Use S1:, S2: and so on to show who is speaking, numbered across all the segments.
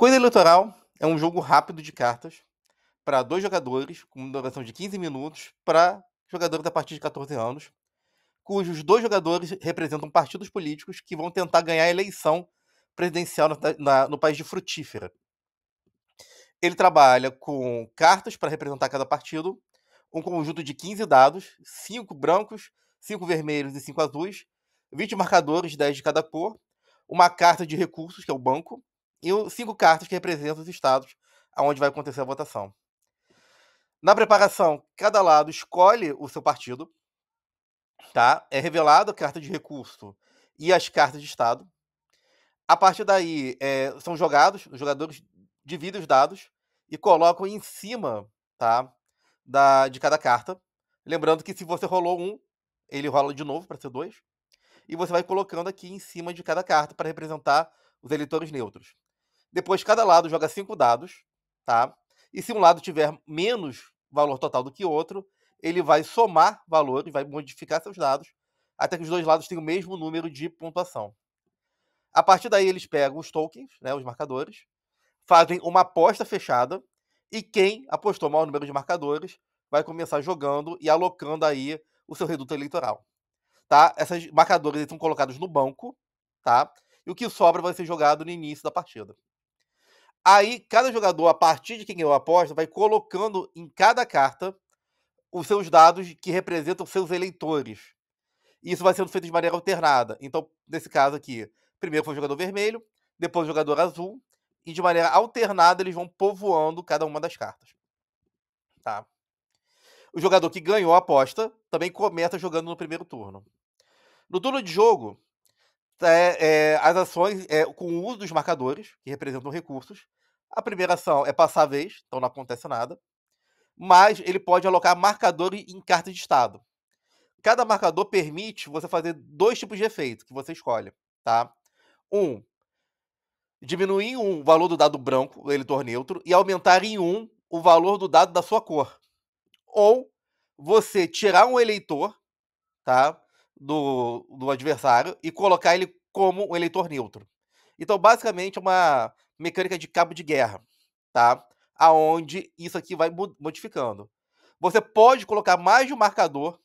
S1: Coisa Eleitoral é um jogo rápido de cartas para dois jogadores, com uma duração de 15 minutos, para jogadores a partir de 14 anos, cujos dois jogadores representam partidos políticos que vão tentar ganhar a eleição presidencial na, no país de Frutífera. Ele trabalha com cartas para representar cada partido, um conjunto de 15 dados, 5 brancos, 5 vermelhos e 5 azuis, 20 marcadores, 10 de cada cor, uma carta de recursos, que é o banco, e cinco cartas que representam os estados aonde vai acontecer a votação. Na preparação, cada lado escolhe o seu partido, tá? É revelado a carta de recurso e as cartas de estado. A partir daí, é, são jogados, os jogadores dividem os dados e colocam em cima, tá? Da, de cada carta. Lembrando que se você rolou um, ele rola de novo para ser dois. E você vai colocando aqui em cima de cada carta para representar os eleitores neutros. Depois, cada lado joga cinco dados, tá? E se um lado tiver menos valor total do que o outro, ele vai somar valor e vai modificar seus dados até que os dois lados tenham o mesmo número de pontuação. A partir daí, eles pegam os tokens, né, os marcadores, fazem uma aposta fechada e quem apostou maior número de marcadores vai começar jogando e alocando aí o seu reduto eleitoral. Tá? Esses marcadores são colocados no banco, tá? E o que sobra vai ser jogado no início da partida. Aí, cada jogador, a partir de quem eu aposto, vai colocando em cada carta os seus dados que representam seus eleitores. E isso vai sendo feito de maneira alternada. Então, nesse caso aqui, primeiro foi o jogador vermelho, depois o jogador azul, e de maneira alternada eles vão povoando cada uma das cartas. Tá? O jogador que ganhou a aposta também começa jogando no primeiro turno. No turno de jogo, Tá, é, é, as ações é, com o uso dos marcadores, que representam recursos. A primeira ação é passar a vez, então não acontece nada. Mas ele pode alocar marcadores em carta de estado. Cada marcador permite você fazer dois tipos de efeito que você escolhe, tá? Um, diminuir em um o valor do dado branco, eleitor neutro, e aumentar em um o valor do dado da sua cor. Ou você tirar um eleitor, tá? do, do adversário e colocar ele como um eleitor neutro. Então, basicamente, é uma mecânica de cabo de guerra, tá? Aonde isso aqui vai modificando. Você pode colocar mais de um marcador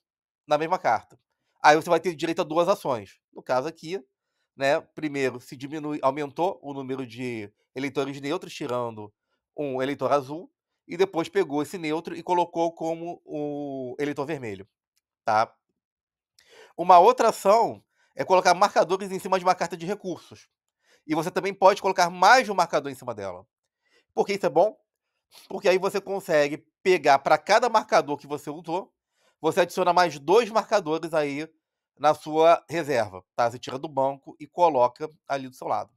S1: na mesma carta. Aí você vai ter direito a duas ações. No caso aqui, né? Primeiro, se diminui, aumentou o número de eleitores neutros, tirando um eleitor azul, e depois pegou esse neutro e colocou como o eleitor vermelho, tá? Uma outra ação é colocar marcadores em cima de uma carta de recursos. E você também pode colocar mais um marcador em cima dela. Por que isso é bom? Porque aí você consegue pegar para cada marcador que você usou, você adiciona mais dois marcadores aí na sua reserva, tá? Você tira do banco e coloca ali do seu lado.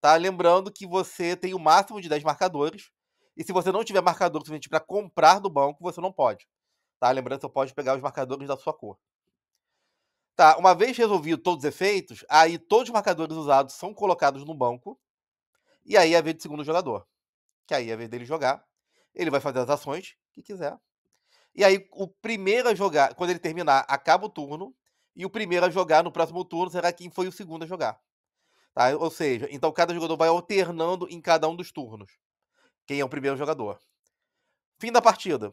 S1: Tá? Lembrando que você tem o máximo de 10 marcadores, e se você não tiver marcador suficiente para comprar do banco, você não pode. Tá? Lembrando que você pode pegar os marcadores da sua cor. Tá, uma vez resolvido todos os efeitos, aí todos os marcadores usados são colocados no banco. E aí é a vez do segundo jogador. Que aí é a vez dele jogar. Ele vai fazer as ações que quiser. E aí o primeiro a jogar, quando ele terminar, acaba o turno. E o primeiro a jogar no próximo turno será quem foi o segundo a jogar. Tá? Ou seja, então cada jogador vai alternando em cada um dos turnos. Quem é o primeiro jogador. Fim da partida.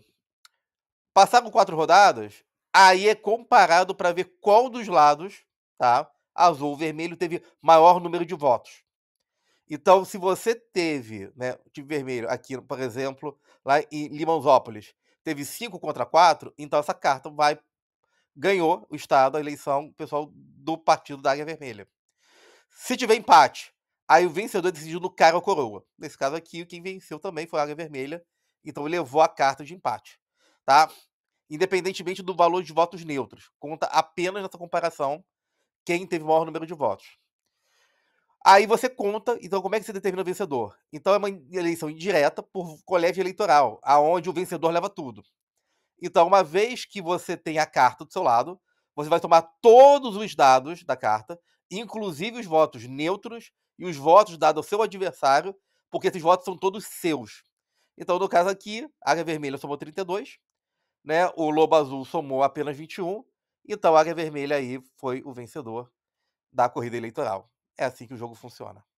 S1: Passaram quatro rodadas, Aí é comparado para ver qual dos lados, tá? Azul ou vermelho teve maior número de votos. Então, se você teve, né, tipo vermelho aqui, por exemplo, lá em Limãozópolis, teve 5 contra 4, então essa carta vai ganhou o estado a eleição pessoal do partido da Águia Vermelha. Se tiver empate, aí o vencedor decidiu no cara ou coroa. Nesse caso aqui, quem venceu também foi a Águia Vermelha, então levou a carta de empate, tá? independentemente do valor de votos neutros. Conta apenas nessa comparação quem teve o maior número de votos. Aí você conta, então como é que você determina o vencedor? Então é uma eleição indireta por colégio eleitoral, aonde o vencedor leva tudo. Então, uma vez que você tem a carta do seu lado, você vai tomar todos os dados da carta, inclusive os votos neutros e os votos dados ao seu adversário, porque esses votos são todos seus. Então, no caso aqui, a área vermelha somou 32, né? O Lobo Azul somou apenas 21, então a Águia Vermelha aí foi o vencedor da corrida eleitoral. É assim que o jogo funciona.